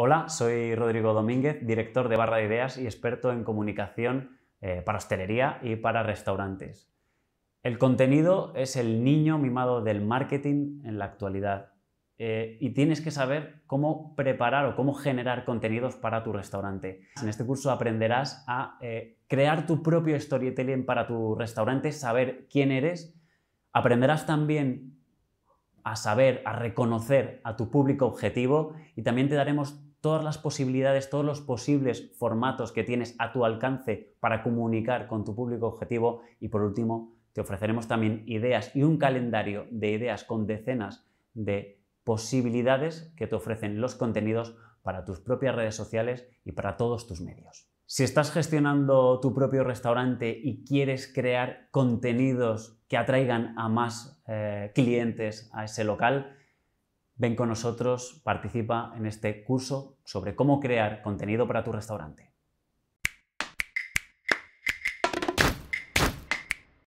Hola, soy Rodrigo Domínguez, director de Barra de Ideas y experto en comunicación eh, para hostelería y para restaurantes. El contenido es el niño mimado del marketing en la actualidad eh, y tienes que saber cómo preparar o cómo generar contenidos para tu restaurante. En este curso aprenderás a eh, crear tu propio storytelling para tu restaurante, saber quién eres, aprenderás también a saber, a reconocer a tu público objetivo y también te daremos todas las posibilidades, todos los posibles formatos que tienes a tu alcance para comunicar con tu público objetivo. Y por último, te ofreceremos también ideas y un calendario de ideas con decenas de posibilidades que te ofrecen los contenidos para tus propias redes sociales y para todos tus medios. Si estás gestionando tu propio restaurante y quieres crear contenidos que atraigan a más eh, clientes a ese local, Ven con nosotros, participa en este curso sobre cómo crear contenido para tu restaurante.